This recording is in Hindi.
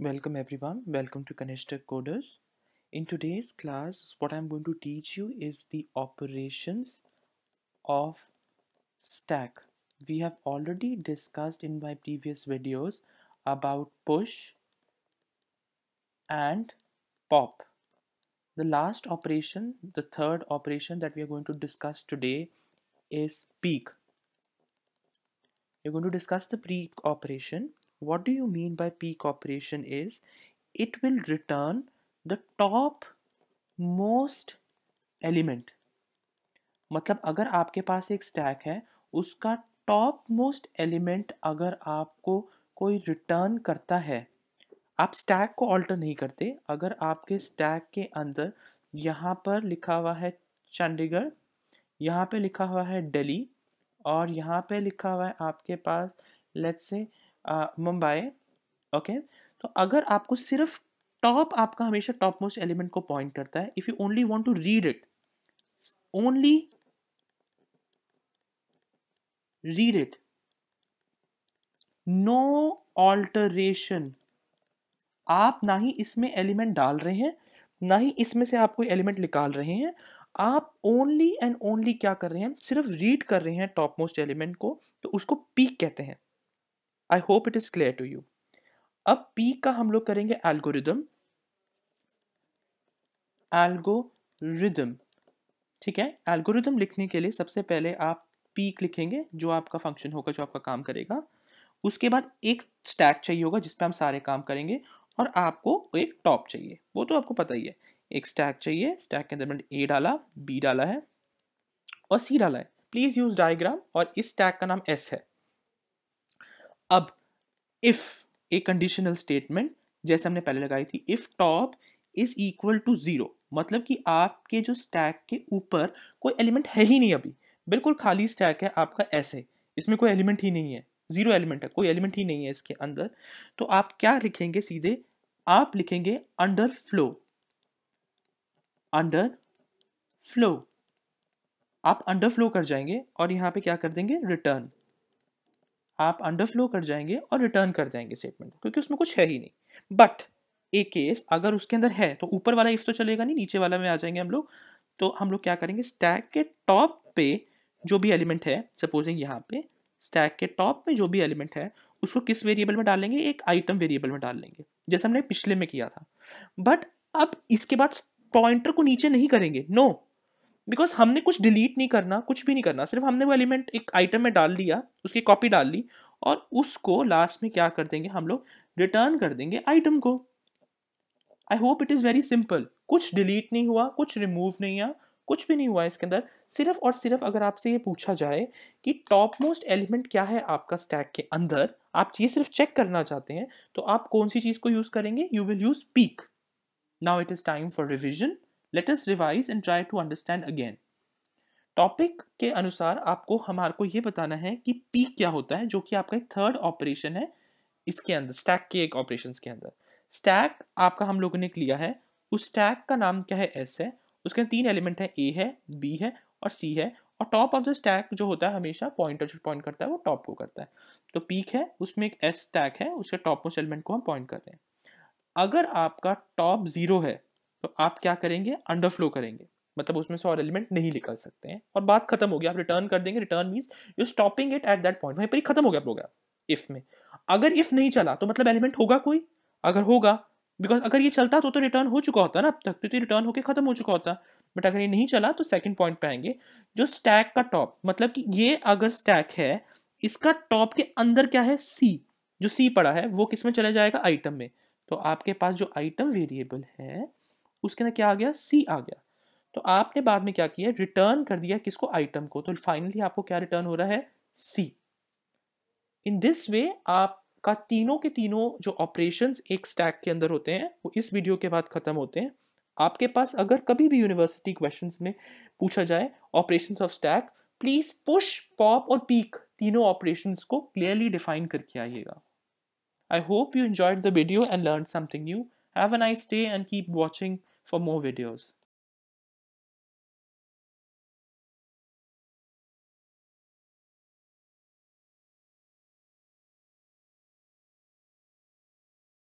Welcome everyone, welcome to Kanishta Coders. In today's class, what I'm going to teach you is the operations of stack. We have already discussed in my previous videos about push and pop. The last operation, the third operation that we are going to discuss today is peek. We're going to discuss the peek operation What do you mean by peak operation is it will return the top most element मतलब अगर आपके पास एक स्टैक है उसका टॉप मोस्ट एलिमेंट अगर आपको कोई रिटर्न करता है आप स्टैक को ऑल्टर नहीं करते अगर आपके स्टैक के अंदर यहाँ पर लिखा हुआ है चंडीगढ़ यहाँ पे लिखा हुआ है दिल्ली और यहाँ पे लिखा हुआ है आपके पास लेट्स से मुंबई ओके तो अगर आपको सिर्फ टॉप आपका हमेशा टॉप मोस्ट एलिमेंट को पॉइंट करता है if you only want to read it only read it no alteration आप ना ही इसमें एलिमेंट डाल रहे हैं ना ही इसमें से आप कोई एलिमेंट निकाल रहे हैं आप ओनली एंड ओनली क्या कर रहे हैं सिर्फ रीड कर रहे हैं टॉप मोस्ट एलिमेंट को तो उसको पीक कहते हैं I hope it is clear to you अब पी का हम लोग करेंगे एल्गोरिदम एल्गोरिदम ठीक है एल्गोरिदम लिखने के लिए सबसे पहले आप पीक लिखेंगे जो आपका फंक्शन होगा जो आपका काम करेगा उसके बाद एक स्टैक चाहिए होगा जिसपे हम सारे काम करेंगे और आपको एक टॉप चाहिए वो तो आपको पता ही है एक स्टैक चाहिए स्टैक के अंदर मैंने ए डाला बी डाला है और सी डाला है प्लीज़ यूज़ डायग्राम और इस स्टैक का नाम एस है अब इफ ए कंडीशनल स्टेटमेंट जैसे हमने पहले लगाई थी if top is equal to zero मतलब कि आपके जो स्टैक के ऊपर कोई एलिमेंट है ही नहीं अभी बिल्कुल खाली स्टैक है आपका ऐसे इसमें कोई एलिमेंट ही नहीं है जीरो एलिमेंट है कोई एलिमेंट ही नहीं है इसके अंदर तो आप क्या लिखेंगे सीधे आप लिखेंगे अंडर फ्लो अंडर फ्लो आप अंडर फ्लो कर जाएंगे और यहां पे क्या कर देंगे रिटर्न आप अंडरफ्लो कर जाएंगे और रिटर्न कर जाएंगे स्टेटमेंट क्योंकि उसमें कुछ है ही नहीं बट ए केस अगर उसके अंदर है तो ऊपर वाला इफ तो चलेगा नहीं नीचे वाला में आ जाएंगे हम लोग तो हम लोग क्या करेंगे स्टैक के टॉप पे जो भी एलिमेंट है सपोजिंग यहाँ पे स्टैक के टॉप में जो भी एलिमेंट है उसको किस वेरिएबल में डाल लेंगे एक आइटम वेरिएबल में डाल लेंगे जैसे हमने पिछले में किया था बट अब इसके बाद पॉइंटर को नीचे नहीं करेंगे नो no, बिकॉज हमने कुछ डिलीट नहीं करना कुछ भी नहीं करना सिर्फ हमने वो एलिमेंट एक आइटम में डाल दिया उसकी कॉपी डाल ली और उसको लास्ट में क्या कर देंगे हम लोग रिटर्न कर देंगे आइटम को I hope it is very simple कुछ डिलीट नहीं हुआ कुछ रिमूव नहीं हुआ कुछ भी नहीं हुआ इसके अंदर सिर्फ और सिर्फ अगर आपसे ये पूछा जाए कि टॉप मोस्ट एलिमेंट क्या है आपका स्टैक के अंदर आप ये सिर्फ चेक करना चाहते हैं तो आप कौन सी चीज़ को यूज़ करेंगे you will use peek now it is time for revision let us revise and try to understand again topic के अनुसार आपको हमारे को ये बताना है कि पी क्या होता है जो कि आपका एक थर्ड ऑपरेशन है इसके अंदर स्टैक के एक ऑपरेशन के अंदर स्टैक आपका हम लोगों ने लिया है उस स्टैक का नाम क्या है एस है उसके तीन एलिमेंट है ए है बी है और सी है और टॉप ऑफ द स्टैक जो होता है हमेशा पॉइंटर जो पॉइंट करता है वो टॉप को करता है तो पीक है उसमें एक एस स्टैक है उसके टॉप मोस्ट एलिमेंट को हम पॉइंट कर रहे हैं अगर आपका टॉप जीरो है तो आप क्या करेंगे अंडरफ्लो करेंगे मतलब उसमें से और एलिमेंट नहीं निकल सकते हैं और बात खत्म हो आप रिटर्न कर देंगे return mean you stopping it at that point वहीं पर ही खत्म हो गया प्रोग्राम इफ में अगर इफ नहीं चला तो मतलब एलिमेंट होगा कोई अगर होगा बिकॉज अगर ये चलता तो तो रिटर्न हो चुका होता ना अब तक तो, तो रिटर्न होकर खत्म हो चुका होता बट अगर ये नहीं चला तो सेकंड पॉइंट पे आएंगे जो स्टैक का टॉप मतलब कि ये अगर स्टैक है इसका टॉप के अंदर क्या है सी जो सी पड़ा है वो किस में चला जाएगा आइटम में तो आपके पास जो आइटम वेरिएबल है उसके अंदर क्या आ गया सी आ गया तो आपने बाद में क्या किया रिटर्न कर दिया किसको आइटम को तो फाइनली आपको क्या रिटर्न हो रहा है सी इन दिस वे आपका तीनों के तीनों जो ऑपरेशन एक स्टैक के अंदर होते हैं वो इस वीडियो के बाद खत्म होते हैं आपके पास अगर कभी भी यूनिवर्सिटी क्वेश्चंस में पूछा जाए operation of stack please push pop और पीक तीनों ऑपरेशन को क्लियरली डिफाइन करके आइएगा I hope you enjoyed the video and learn something new have a nice day and keep watching for more videos.